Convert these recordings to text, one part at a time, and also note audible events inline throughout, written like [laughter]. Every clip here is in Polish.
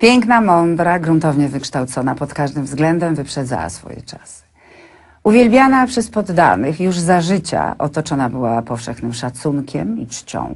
Piękna, mądra, gruntownie wykształcona pod każdym względem, wyprzedzała swoje czasy. Uwielbiana przez poddanych, już za życia otoczona była powszechnym szacunkiem i czcią.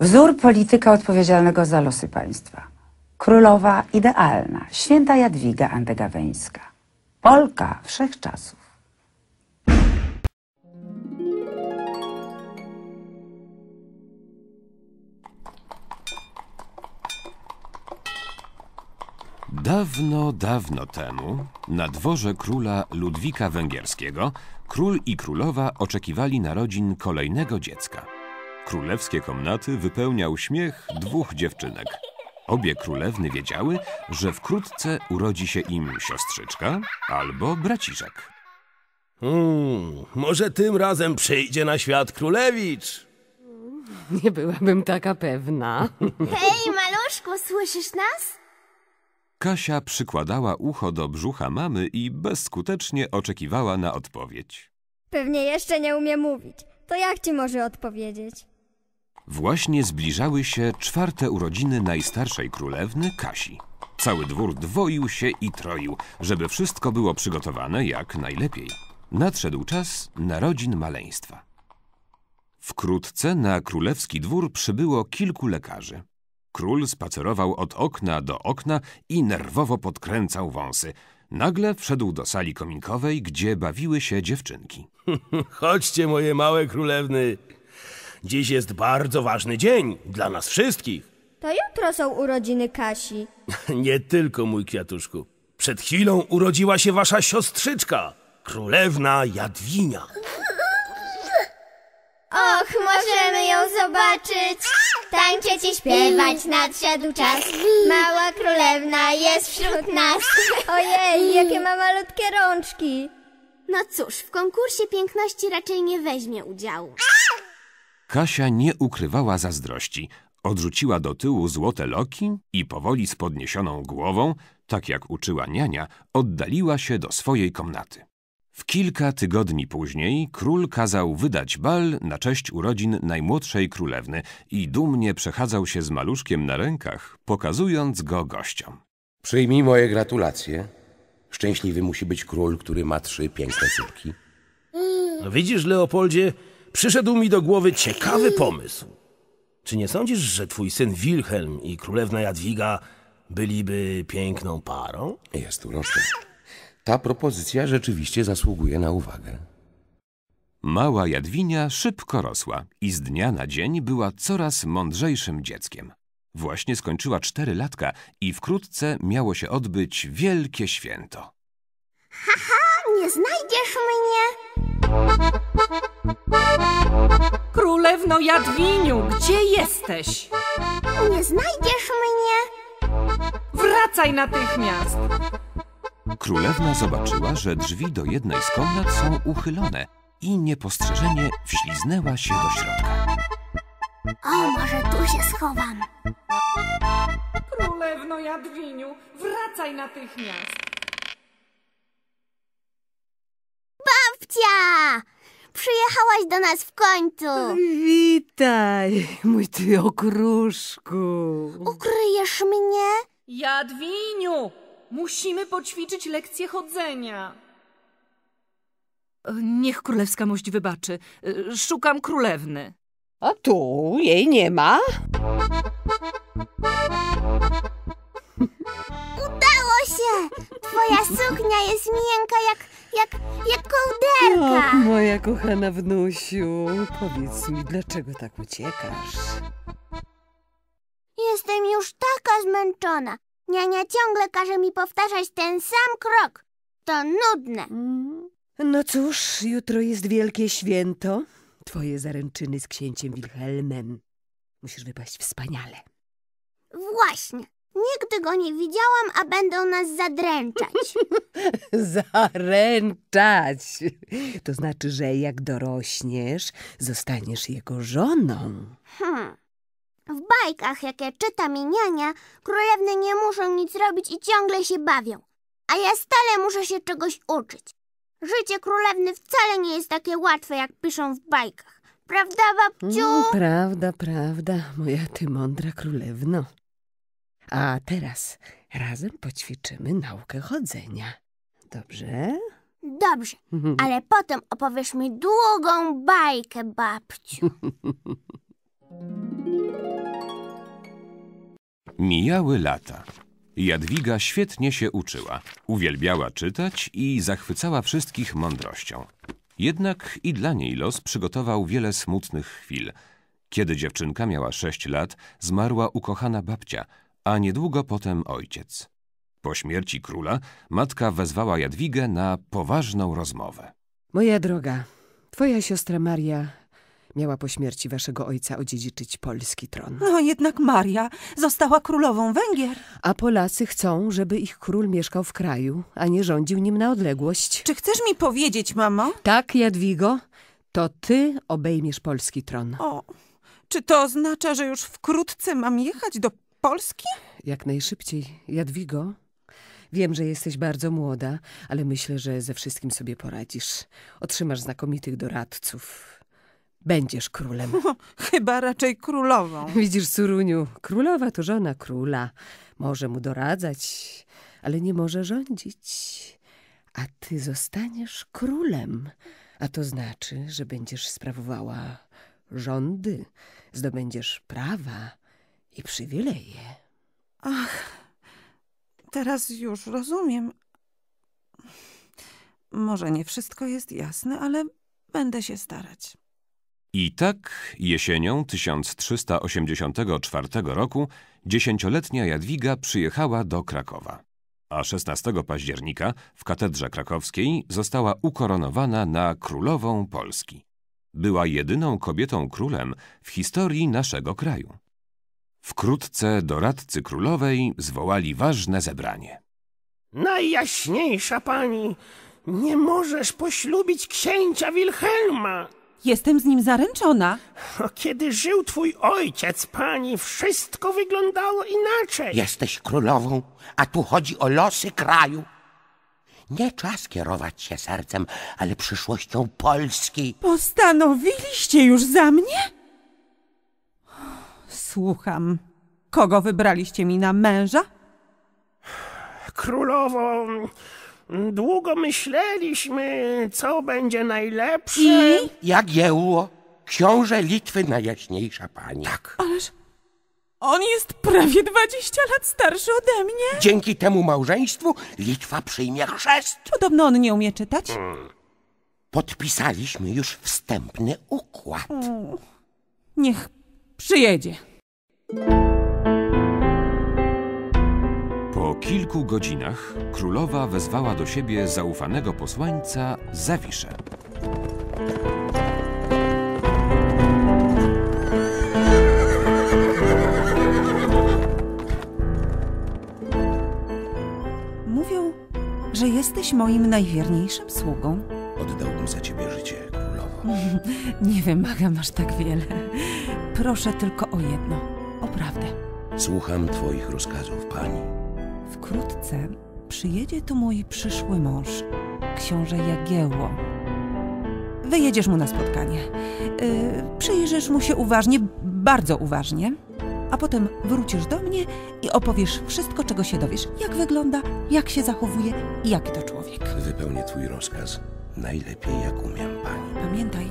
Wzór polityka odpowiedzialnego za losy państwa. Królowa idealna, święta Jadwiga Andegaweńska. Polka wszechczasów. Dawno, dawno temu, na dworze króla Ludwika Węgierskiego, król i królowa oczekiwali narodzin kolejnego dziecka. Królewskie komnaty wypełniał śmiech dwóch dziewczynek. Obie królewny wiedziały, że wkrótce urodzi się im siostrzyczka albo braciszek. Hmm, może tym razem przyjdzie na świat królewicz. Nie byłabym taka pewna. Hej, maluszku, słyszysz nas? Kasia przykładała ucho do brzucha mamy i bezskutecznie oczekiwała na odpowiedź. Pewnie jeszcze nie umie mówić. To jak ci może odpowiedzieć? Właśnie zbliżały się czwarte urodziny najstarszej królewny Kasi. Cały dwór dwoił się i troił, żeby wszystko było przygotowane jak najlepiej. Nadszedł czas narodzin maleństwa. Wkrótce na królewski dwór przybyło kilku lekarzy. Król spacerował od okna do okna i nerwowo podkręcał wąsy. Nagle wszedł do sali kominkowej, gdzie bawiły się dziewczynki. [laughs] Chodźcie, moje małe królewny. Dziś jest bardzo ważny dzień dla nas wszystkich. To jutro są urodziny Kasi. [laughs] Nie tylko, mój kwiatuszku. Przed chwilą urodziła się wasza siostrzyczka, królewna Jadwinia. Och, możemy ją zobaczyć. Tańczyć i śpiewać nadszedł czas. Mała królewna jest wśród nas. [laughs] Ojej, jakie ma malutkie rączki. No cóż, w konkursie piękności raczej nie weźmie udziału. Kasia nie ukrywała zazdrości. Odrzuciła do tyłu złote loki i powoli z podniesioną głową, tak jak uczyła niania, oddaliła się do swojej komnaty. W kilka tygodni później król kazał wydać bal na cześć urodzin najmłodszej królewny i dumnie przechadzał się z maluszkiem na rękach, pokazując go gościom. Przyjmij moje gratulacje. Szczęśliwy musi być król, który ma trzy piękne córki. No widzisz, Leopoldzie, przyszedł mi do głowy ciekawy pomysł. Czy nie sądzisz, że twój syn Wilhelm i królewna Jadwiga byliby piękną parą? Jest uroczny. Ta propozycja rzeczywiście zasługuje na uwagę. Mała Jadwinia szybko rosła i z dnia na dzień była coraz mądrzejszym dzieckiem. Właśnie skończyła cztery latka i wkrótce miało się odbyć wielkie święto. Haha, ha, nie znajdziesz mnie! Królewno Jadwiniu, gdzie jesteś? Nie znajdziesz mnie! Wracaj natychmiast! królewna zobaczyła, że drzwi do jednej z komnat są uchylone i niepostrzeżenie wśliznęła się do środka. O, może tu się schowam. Królewno Jadwiniu, wracaj natychmiast. Babcia! Przyjechałaś do nas w końcu. Witaj, mój ty okruszku. Ukryjesz mnie? Jadwiniu, Musimy poćwiczyć lekcję chodzenia. E, niech królewska mość wybaczy. E, szukam królewny. A tu jej nie ma. Udało się! Twoja suknia jest miękka jak, jak, jak kołderka. Och, moja kochana wnusiu, powiedz mi, dlaczego tak uciekasz? Jestem już taka zmęczona. Niania ciągle każe mi powtarzać ten sam krok. To nudne. Mm. No cóż, jutro jest wielkie święto. Twoje zaręczyny z księciem Wilhelmem. Musisz wypaść wspaniale. Właśnie. Nigdy go nie widziałam, a będą nas zadręczać. [laughs] Zaręczać! To znaczy, że jak dorośniesz, zostaniesz jego żoną. Hmm. W bajkach, jakie czyta mi niania, królewny nie muszą nic robić i ciągle się bawią. A ja stale muszę się czegoś uczyć. Życie królewny wcale nie jest takie łatwe, jak piszą w bajkach. Prawda, babciu? Mm, prawda, prawda, moja ty mądra królewno. A teraz razem poćwiczymy naukę chodzenia. Dobrze? Dobrze, mhm. ale potem opowiesz mi długą bajkę, babciu. [laughs] Mijały lata. Jadwiga świetnie się uczyła. Uwielbiała czytać i zachwycała wszystkich mądrością. Jednak i dla niej los przygotował wiele smutnych chwil. Kiedy dziewczynka miała sześć lat, zmarła ukochana babcia, a niedługo potem ojciec. Po śmierci króla matka wezwała Jadwigę na poważną rozmowę. Moja droga, twoja siostra Maria miała po śmierci waszego ojca odziedziczyć polski tron. No jednak Maria została królową Węgier. A Polacy chcą, żeby ich król mieszkał w kraju, a nie rządził nim na odległość. Czy chcesz mi powiedzieć, mamo? Tak, Jadwigo, to ty obejmiesz polski tron. O, czy to oznacza, że już wkrótce mam jechać do Polski? Jak najszybciej, Jadwigo. Wiem, że jesteś bardzo młoda, ale myślę, że ze wszystkim sobie poradzisz. Otrzymasz znakomitych doradców, Będziesz królem. O, [laughs] chyba raczej królową. Widzisz, Suruniu, królowa to żona króla. Może mu doradzać, ale nie może rządzić. A ty zostaniesz królem. A to znaczy, że będziesz sprawowała rządy, zdobędziesz prawa i przywileje. Ach, teraz już rozumiem. Może nie wszystko jest jasne, ale będę się starać. I tak jesienią 1384 roku dziesięcioletnia Jadwiga przyjechała do Krakowa, a 16 października w katedrze krakowskiej została ukoronowana na królową Polski. Była jedyną kobietą królem w historii naszego kraju. Wkrótce doradcy królowej zwołali ważne zebranie. Najjaśniejsza pani, nie możesz poślubić księcia Wilhelma, Jestem z nim zaręczona. Kiedy żył twój ojciec, pani, wszystko wyglądało inaczej. Jesteś królową, a tu chodzi o losy kraju. Nie czas kierować się sercem, ale przyszłością Polski. Postanowiliście już za mnie? Słucham. Kogo wybraliście mi na męża? Królowo, Długo myśleliśmy, co będzie najlepsze. I? jak uło? książę Litwy najjaśniejsza pani. Tak. Ależ on jest prawie 20 lat starszy ode mnie. Dzięki temu małżeństwu Litwa przyjmie chrzest. Podobno on nie umie czytać. Hmm. Podpisaliśmy już wstępny układ. Hmm. Niech przyjedzie. kilku godzinach królowa wezwała do siebie zaufanego posłańca Zawiszę. Mówią, że jesteś moim najwierniejszym sługą. Oddałbym za ciebie życie, królowo. [laughs] Nie wymagam aż tak wiele. Proszę tylko o jedno, o prawdę. Słucham twoich rozkazów, pani. Wkrótce przyjedzie tu mój przyszły mąż, książę Jagiełło. Wyjedziesz mu na spotkanie. Yy, przyjrzysz mu się uważnie, bardzo uważnie, a potem wrócisz do mnie i opowiesz wszystko, czego się dowiesz. Jak wygląda, jak się zachowuje i jaki to człowiek. Wypełnię twój rozkaz najlepiej, jak umiem, pani. Pamiętaj,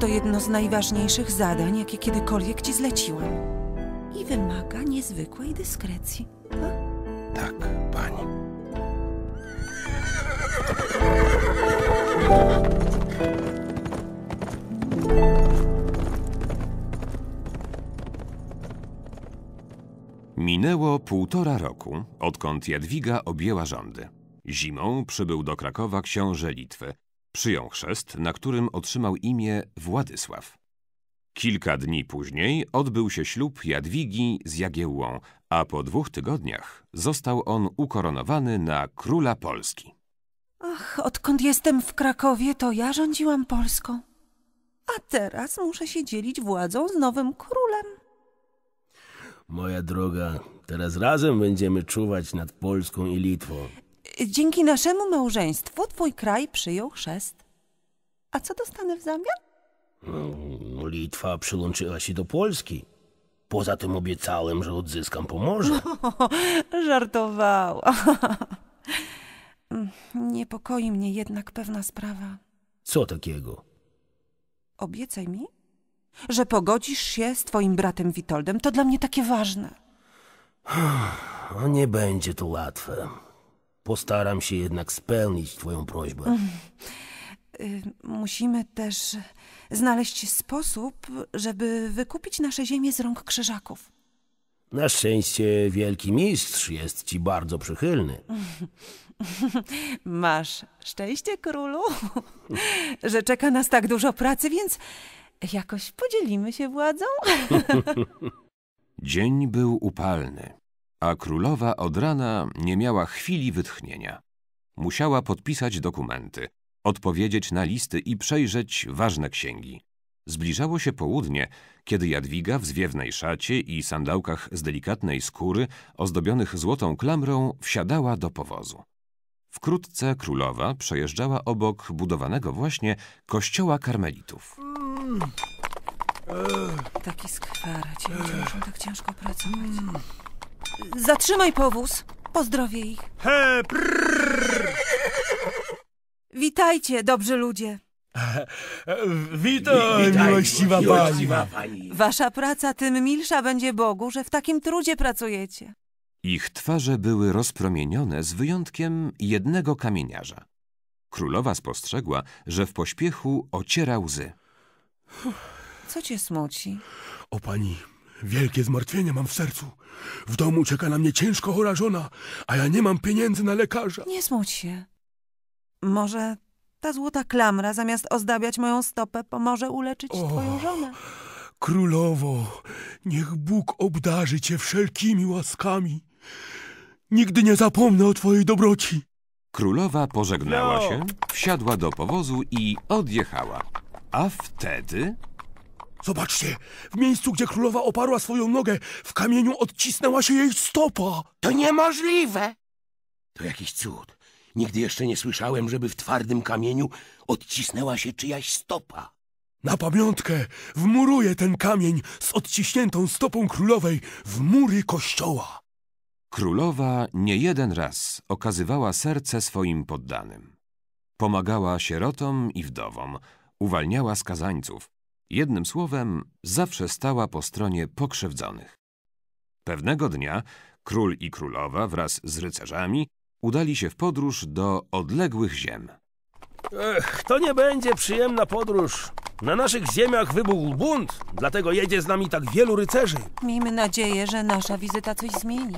to jedno z najważniejszych zadań, jakie kiedykolwiek ci zleciłam. I wymaga niezwykłej dyskrecji tak, pani. Minęło półtora roku, odkąd Jadwiga objęła rządy. Zimą przybył do Krakowa książę Litwy. Przyjął chrzest, na którym otrzymał imię Władysław. Kilka dni później odbył się ślub Jadwigi z Jagiełłą, a po dwóch tygodniach został on ukoronowany na króla Polski. Ach, odkąd jestem w Krakowie, to ja rządziłam Polską. A teraz muszę się dzielić władzą z nowym królem. Moja droga, teraz razem będziemy czuwać nad Polską i Litwą. Dzięki naszemu małżeństwu twój kraj przyjął chrzest. A co dostanę w zamian? No, Litwa przyłączyła się do Polski. Poza tym obiecałem, że odzyskam pomorze. [laughs] Żartowała. Mm, niepokoi mnie jednak pewna sprawa. Co takiego? Obiecaj mi, że pogodzisz się z twoim bratem Witoldem. To dla mnie takie ważne. [sighs] Nie będzie to łatwe. Postaram się jednak spełnić twoją prośbę. Mm. Y, musimy też znaleźć sposób, żeby wykupić nasze ziemie z rąk krzyżaków. Na szczęście wielki mistrz jest ci bardzo przychylny. [laughs] Masz szczęście, królu, [laughs] że czeka nas tak dużo pracy, więc jakoś podzielimy się władzą. [laughs] Dzień był upalny, a królowa od rana nie miała chwili wytchnienia. Musiała podpisać dokumenty, odpowiedzieć na listy i przejrzeć ważne księgi. Zbliżało się południe, kiedy Jadwiga w zwiewnej szacie i sandałkach z delikatnej skóry, ozdobionych złotą klamrą, wsiadała do powozu. Wkrótce królowa przejeżdżała obok budowanego właśnie kościoła karmelitów. Mm. Taki skwara ludzie muszą tak ciężko pracować. Zatrzymaj powóz, pozdrowię ich. He, prrr. Witajcie, dobrzy ludzie. [laughs] Witaj, Witaj miłościwa pani. pani. Wasza praca tym milsza będzie Bogu, że w takim trudzie pracujecie. Ich twarze były rozpromienione z wyjątkiem jednego kamieniarza. Królowa spostrzegła, że w pośpiechu ociera łzy. Co cię smuci? O pani, wielkie zmartwienie mam w sercu. W domu czeka na mnie ciężko chora żona, a ja nie mam pieniędzy na lekarza. Nie smuć się. Może ta złota klamra, zamiast ozdabiać moją stopę, pomoże uleczyć o, twoją żonę. Królowo, niech Bóg obdarzy cię wszelkimi łaskami. Nigdy nie zapomnę o twojej dobroci. Królowa pożegnała no. się, wsiadła do powozu i odjechała. A wtedy... Zobaczcie, w miejscu, gdzie królowa oparła swoją nogę, w kamieniu odcisnęła się jej stopa. To niemożliwe. To jakiś cud. Nigdy jeszcze nie słyszałem, żeby w twardym kamieniu odcisnęła się czyjaś stopa. Na pamiątkę wmuruję ten kamień z odciśniętą stopą królowej w mury kościoła. Królowa nie jeden raz okazywała serce swoim poddanym. Pomagała sierotom i wdowom, uwalniała skazańców. Jednym słowem, zawsze stała po stronie pokrzywdzonych. Pewnego dnia król i królowa wraz z rycerzami Udali się w podróż do odległych ziem. Ech, to nie będzie przyjemna podróż. Na naszych ziemiach wybuchł bunt, dlatego jedzie z nami tak wielu rycerzy. Miejmy nadzieję, że nasza wizyta coś zmieni.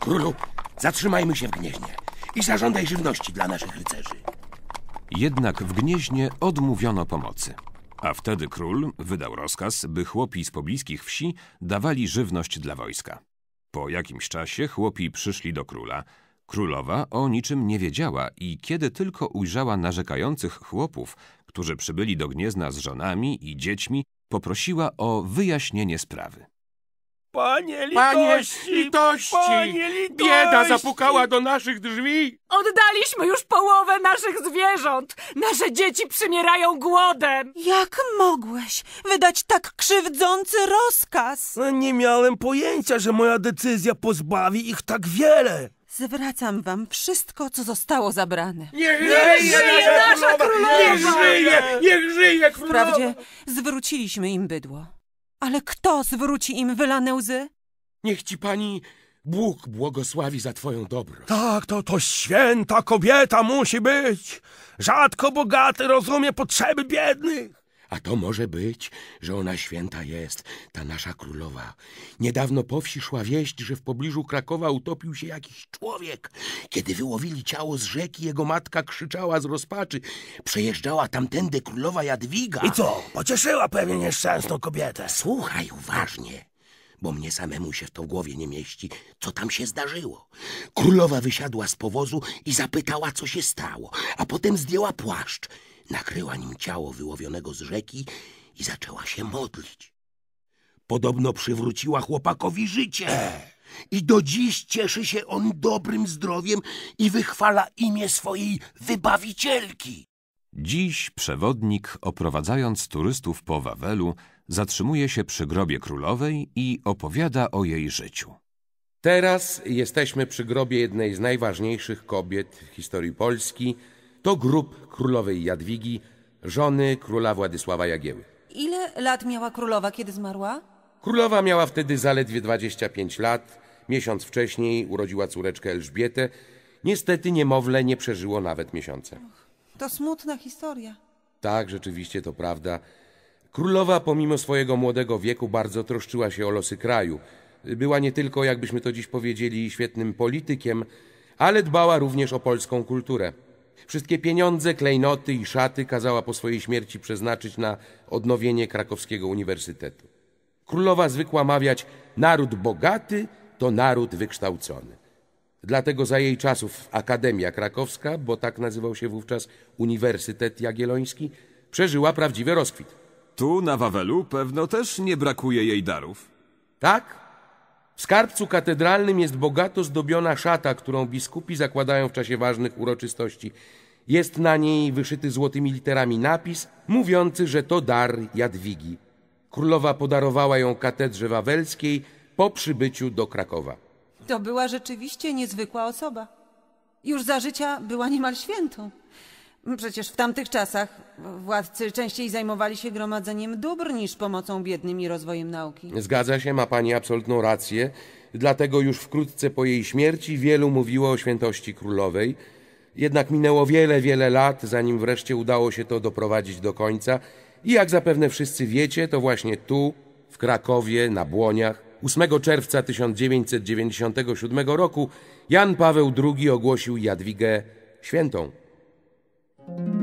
Królu, zatrzymajmy się w gnieźnie i zażądaj żywności dla naszych rycerzy. Jednak w gnieźnie odmówiono pomocy. A wtedy król wydał rozkaz, by chłopi z pobliskich wsi dawali żywność dla wojska. Po jakimś czasie chłopi przyszli do króla – Królowa o niczym nie wiedziała i kiedy tylko ujrzała narzekających chłopów, którzy przybyli do Gniezna z żonami i dziećmi, poprosiła o wyjaśnienie sprawy. Panie litości! Panie litości! Panie litości! Bieda zapukała do naszych drzwi! Oddaliśmy już połowę naszych zwierząt! Nasze dzieci przymierają głodem! Jak mogłeś wydać tak krzywdzący rozkaz? Nie miałem pojęcia, że moja decyzja pozbawi ich tak wiele! Zwracam wam wszystko, co zostało zabrane. Niech żyje nasza królowa! Niech żyje! Niech żyje królowa! Wprawdzie zwróciliśmy im bydło. Ale kto zwróci im wylane łzy? Niech ci pani Bóg błogosławi za twoją dobrą. Tak, to, to święta kobieta musi być. Rzadko bogaty rozumie potrzeby biednych. A to może być, że ona święta jest, ta nasza królowa. Niedawno po wsi szła wieść, że w pobliżu Krakowa utopił się jakiś człowiek. Kiedy wyłowili ciało z rzeki, jego matka krzyczała z rozpaczy. Przejeżdżała tamtędy królowa Jadwiga. I co? Pocieszyła pewnie nieszczęsną kobietę. Słuchaj uważnie bo mnie samemu się w to w głowie nie mieści, co tam się zdarzyło. Królowa wysiadła z powozu i zapytała, co się stało, a potem zdjęła płaszcz Nakryła nim ciało wyłowionego z rzeki i zaczęła się modlić. Podobno przywróciła chłopakowi życie. I do dziś cieszy się on dobrym zdrowiem i wychwala imię swojej wybawicielki. Dziś przewodnik, oprowadzając turystów po Wawelu, zatrzymuje się przy grobie królowej i opowiada o jej życiu. Teraz jesteśmy przy grobie jednej z najważniejszych kobiet w historii Polski – to grób królowej Jadwigi, żony króla Władysława Jagieły. Ile lat miała królowa, kiedy zmarła? Królowa miała wtedy zaledwie 25 lat. Miesiąc wcześniej urodziła córeczkę Elżbietę. Niestety niemowlę nie przeżyło nawet miesiąca. To smutna historia. Tak, rzeczywiście to prawda. Królowa pomimo swojego młodego wieku bardzo troszczyła się o losy kraju. Była nie tylko, jakbyśmy to dziś powiedzieli, świetnym politykiem, ale dbała również o polską kulturę. Wszystkie pieniądze, klejnoty i szaty kazała po swojej śmierci przeznaczyć na odnowienie krakowskiego uniwersytetu. Królowa zwykła mawiać, naród bogaty to naród wykształcony. Dlatego za jej czasów Akademia Krakowska, bo tak nazywał się wówczas Uniwersytet Jagielloński, przeżyła prawdziwy rozkwit. Tu na Wawelu pewno też nie brakuje jej darów. Tak, w skarbcu katedralnym jest bogato zdobiona szata, którą biskupi zakładają w czasie ważnych uroczystości. Jest na niej wyszyty złotymi literami napis mówiący, że to dar Jadwigi. Królowa podarowała ją katedrze wawelskiej po przybyciu do Krakowa. To była rzeczywiście niezwykła osoba. Już za życia była niemal świętą. No przecież w tamtych czasach władcy częściej zajmowali się gromadzeniem dóbr niż pomocą biednym i rozwojem nauki. Zgadza się, ma pani absolutną rację. Dlatego już wkrótce po jej śmierci wielu mówiło o świętości królowej. Jednak minęło wiele, wiele lat, zanim wreszcie udało się to doprowadzić do końca. I jak zapewne wszyscy wiecie, to właśnie tu, w Krakowie, na Błoniach, 8 czerwca 1997 roku Jan Paweł II ogłosił Jadwigę świętą. Thank you.